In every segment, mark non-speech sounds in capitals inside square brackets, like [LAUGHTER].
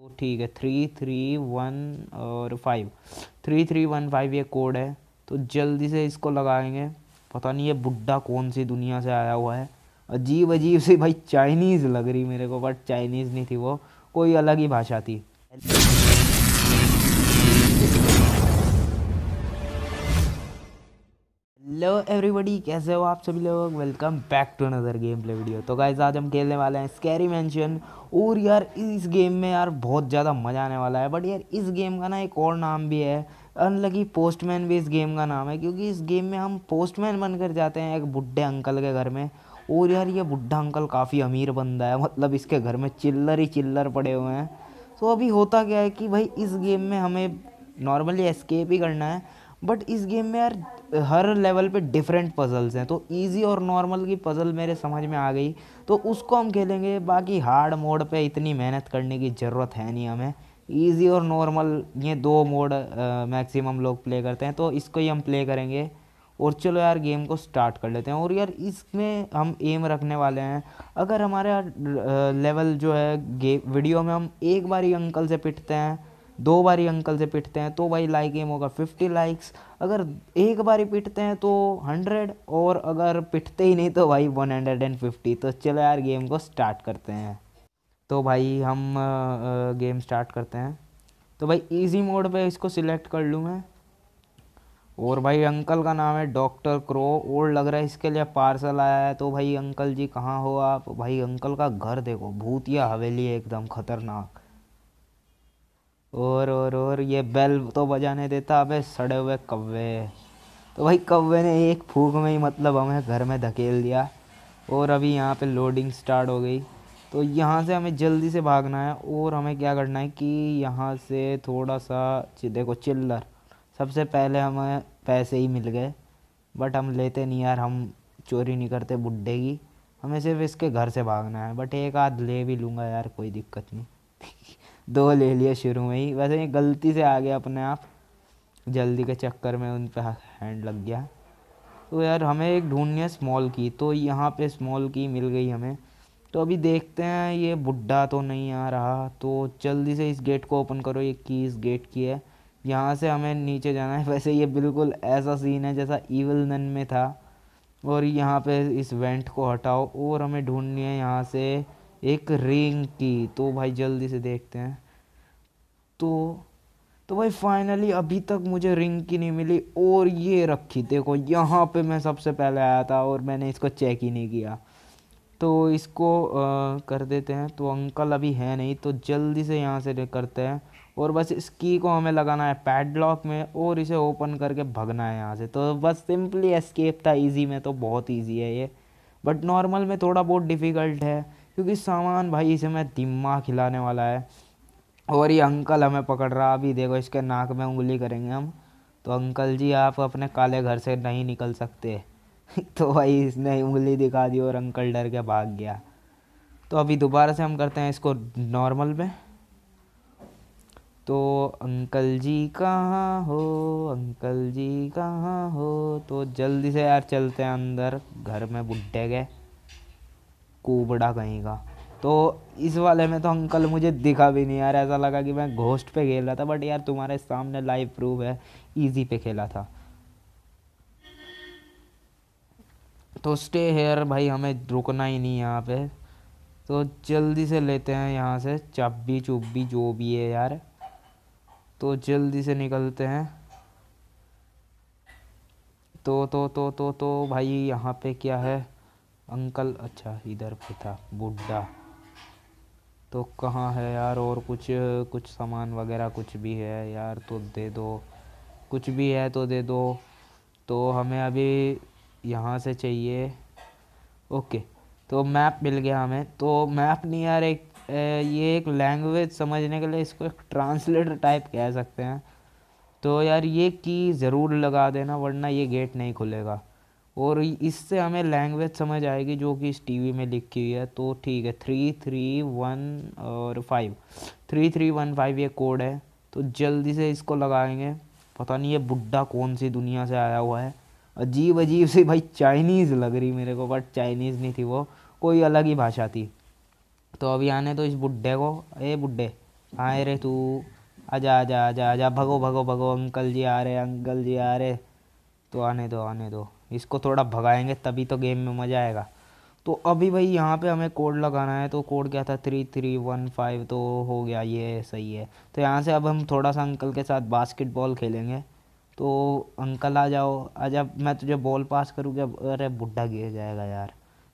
तो ठीक है थ्री थ्री वन और five three three one five ये कोड है तो जल्दी से इसको लगाएंगे पता नहीं ये बुढ़ा कौन सी दुनिया से आया हुआ है अजीब अजीब सी भाई चाइनीज़ लग रही मेरे को बट चाइनीज़ नहीं थी वो कोई अलग ही भाषा थी हेलो एवरीबॉडी कैसे हो आप सभी लोग welcome back to another game play video तो गाइज आज हम खेलने वाले हैं स्कैरी मैंशन और यार इस गेम में यार बहुत ज़्यादा मज़ा आने वाला है बट यार इस गेम का ना एक और नाम भी है अनलकी पोस्टमैन भी इस गेम का नाम है क्योंकि इस गेम में हम पोस्टमैन बनकर जाते हैं एक बुढ़े अंकल के घर में और यार ये बुढ़ा अंकल काफ़ी अमीर बंदा है मतलब इसके घर में चिल्लर ही चिल्लर पड़े हुए हैं तो अभी होता क्या है कि भाई इस गेम में हमें नॉर्मली एस्केप ही करना है बट इस गेम में यार हर लेवल पे डिफरेंट पजल्स हैं तो इजी और नॉर्मल की पजल मेरे समझ में आ गई तो उसको हम खेलेंगे बाकी हार्ड मोड पे इतनी मेहनत करने की ज़रूरत है नहीं हमें इजी और नॉर्मल ये दो मोड मैक्सिमम लोग प्ले करते हैं तो इसको ही हम प्ले करेंगे और चलो यार गेम को स्टार्ट कर लेते हैं और यार इसमें हम एम रखने वाले हैं अगर हमारे लेवल जो है गे वीडियो में हम एक बार ही अंकल से पिटते हैं दो बारी अंकल से पिटते हैं तो भाई लाइक गेम होगा फिफ्टी लाइक्स अगर एक बारी पिटते हैं तो हंड्रेड और अगर पिटते ही नहीं तो भाई वन हंड्रेड एंड फिफ्टी तो चलो यार गेम को स्टार्ट करते हैं तो भाई हम गेम स्टार्ट करते हैं तो भाई इजी मोड पे इसको सिलेक्ट कर लूँ मैं और भाई अंकल का नाम है डॉक्टर क्रो और लग रहा है इसके लिए पार्सल आया है तो भाई अंकल जी कहाँ हो आप भाई अंकल का घर देखो भूतिया हवेली है एकदम खतरनाक और और और ये बेल तो बजाने देता अबे सड़े हुए कौवे तो भाई कौवे ने एक फूक में ही मतलब हमें घर में धकेल दिया और अभी यहाँ पे लोडिंग स्टार्ट हो गई तो यहाँ से हमें जल्दी से भागना है और हमें क्या करना है कि यहाँ से थोड़ा सा देखो चिल्लर सबसे पहले हमें पैसे ही मिल गए बट हम लेते नहीं यार हम चोरी नहीं करते बुढ़े की हमें सिर्फ इसके घर से भागना है बट एक आध ले भी लूँगा यार कोई दिक्कत नहीं [LAUGHS] दो ले लिए शुरू में ही वैसे ये गलती से आ गया अपने आप जल्दी के चक्कर में उन पर हैंड लग गया तो यार हमें एक ढूंढनी है स्मॉल की तो यहाँ पे स्मॉल की मिल गई हमें तो अभी देखते हैं ये बुढ़ा तो नहीं आ रहा तो जल्दी से इस गेट को ओपन करो ये की इस गेट की है यहाँ से हमें नीचे जाना है [LAUGHS] वैसे ये बिल्कुल ऐसा सीन है जैसा ईवल नन में था और यहाँ पे इस वेंट को हटाओ और हमें ढूंढनी है यहाँ से एक रिंग की तो भाई जल्दी से देखते हैं तो तो भाई फाइनली अभी तक मुझे रिंग की नहीं मिली और ये रखी देखो यहाँ पे मैं सबसे पहले आया था और मैंने इसको चेक ही नहीं किया तो इसको आ, कर देते हैं तो अंकल अभी है नहीं तो जल्दी से यहाँ से करते हैं और बस इस की को हमें लगाना है पैडलॉक में और इसे ओपन करके भगना है यहाँ से तो बस सिंपली एस्केप था इजी में तो बहुत इजी है ये बट नॉर्मल में थोड़ा बहुत डिफ़िकल्ट है क्योंकि सामान भाई इसे मैं दिमाग खिलाने वाला है और ये अंकल हमें पकड़ रहा अभी देखो इसके नाक में उंगली करेंगे हम तो अंकल जी आप अपने काले घर से नहीं निकल सकते [LAUGHS] तो भाई इसने उंगली दिखा दी और अंकल डर के भाग गया तो अभी दोबारा से हम करते हैं इसको नॉर्मल में तो अंकल जी कहाँ हो अंकल जी कहाँ हो तो जल्दी से यार चलते हैं अंदर घर में बुढ़े गए कुबड़ा कहीं का तो इस वाले में तो अंकल मुझे दिखा भी नहीं यार ऐसा लगा कि मैं घोस्ट पे खेल रहा था बट यार तुम्हारे सामने लाइव प्रूफ है इजी पे खेला था तो स्टे हेयर भाई हमें रुकना ही नहीं यहाँ पे तो जल्दी से लेते हैं यहाँ से चाबी चुब्बी जो भी है यार तो जल्दी से निकलते हैं तो तो तो तो तो भाई यहाँ पे क्या है अंकल अच्छा इधर पे था बुढ़ा तो कहाँ है यार और कुछ कुछ सामान वगैरह कुछ भी है यार तो दे दो कुछ भी है तो दे दो तो हमें अभी यहाँ से चाहिए ओके तो मैप मिल गया हमें तो मैप नहीं यार एक ये एक लैंग्वेज समझने के लिए इसको एक ट्रांसलेटर टाइप कह सकते हैं तो यार ये की ज़रूर लगा देना वरना ये गेट नहीं खुलेगा और इससे हमें लैंग्वेज समझ आएगी जो कि इस टीवी में लिखी हुई है तो ठीक है थ्री थ्री वन और five three three one five ये कोड है तो जल्दी से इसको लगाएंगे पता नहीं ये बुढ़ा कौन सी दुनिया से आया हुआ है अजीब अजीब सी भाई चाइनीज़ लग रही मेरे को बट चाइनीज़ नहीं थी वो कोई अलग ही भाषा थी तो अभी आने तो इस बुढ़े को ए बुढ़े आए रे तू आजा आजा आजा आजा भगो भगो भगो अंकल जी आ रहे अंकल जी आ रहे तो आने दो आने दो इसको थोड़ा भगाएंगे तभी तो गेम में मज़ा आएगा तो अभी भाई यहाँ पे हमें कोड लगाना है तो कोड क्या था थ्री थ्री वन फाइव तो हो गया ये सही है तो यहाँ से अब हम थोड़ा सा अंकल के साथ बास्केटबॉल खेलेंगे तो अंकल आ जाओ आज अब मैं तुझे बॉल पास करूँगी अब अरे बुढ़ा गिर जाएगा यार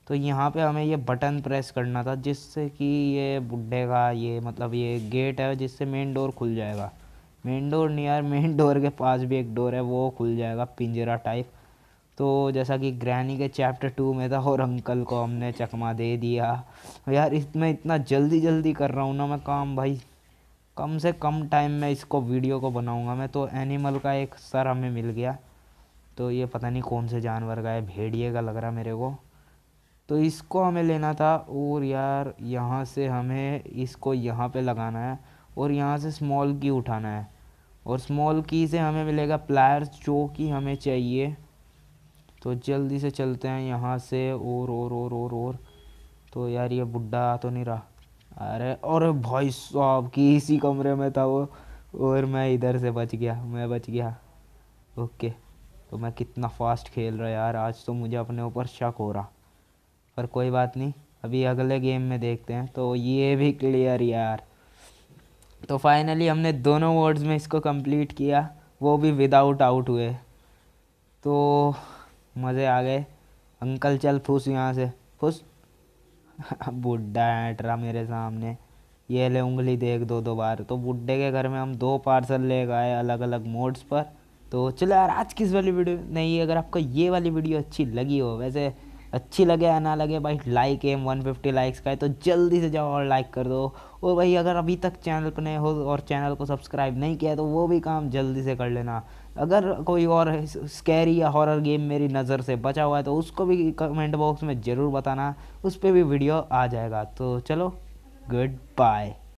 तो यहाँ पे हमें ये बटन प्रेस करना था जिससे कि ये बुढ़े का ये मतलब ये गेट है जिससे मेन डोर खुल जाएगा मेन डोर नहीं यार मेन डोर के पास भी एक डोर है वो खुल जाएगा पिंजरा टाइप तो जैसा कि ग्रैनी के चैप्टर टू में था और अंकल को हमने चकमा दे दिया यार इसमें इतना जल्दी जल्दी कर रहा हूँ ना मैं काम भाई कम से कम टाइम में इसको वीडियो को बनाऊँगा मैं तो एनिमल का एक सर हमें मिल गया तो ये पता नहीं कौन से जानवर का है भेड़िए का लग रहा मेरे को तो इसको हमें लेना था और यार यहाँ से हमें इसको यहाँ पे लगाना है और यहाँ से स्मॉल की उठाना है और स्मॉल की से हमें मिलेगा प्लायर्स जो कि हमें चाहिए तो जल्दी से चलते हैं यहाँ से और और और और और तो यार ये बुढ़ा तो नहीं रहा अरे और भाई साहब की इसी कमरे में था वो और मैं इधर से बच गया मैं बच गया ओके तो मैं कितना फास्ट खेल रहा यार आज तो मुझे अपने ऊपर शक हो रहा पर कोई बात नहीं अभी अगले गेम में देखते हैं तो ये भी क्लियर यार तो फाइनली हमने दोनों वर्ड्स में इसको कंप्लीट किया वो भी विदाउट आउट हुए तो मज़े आ गए अंकल चल फूस यहाँ से फूस [LAUGHS] बुढ़ा ट्रा मेरे सामने ये ले उंगली देख दो दो बार तो बुढ़े के घर में हम दो पार्सल ले गए अलग अलग मोड्स पर तो चलो यार आज किस वाली वीडियो नहीं अगर आपको ये वाली वीडियो अच्छी लगी हो वैसे अच्छी लगे या ना लगे भाई like M one fifty likes का है तो जल्दी से जाओ और लाइक कर दो और भाई अगर अभी तक चैनल पर नए हो और चैनल को सब्सक्राइब नहीं किया तो वो भी काम जल्दी से कर लेना अगर कोई और स्कैरी या हॉरर गेम मेरी नज़र से बचा हुआ है तो उसको भी कमेंट बॉक्स में ज़रूर बताना उस पर भी वीडियो आ जाएगा तो चलो गुड बाय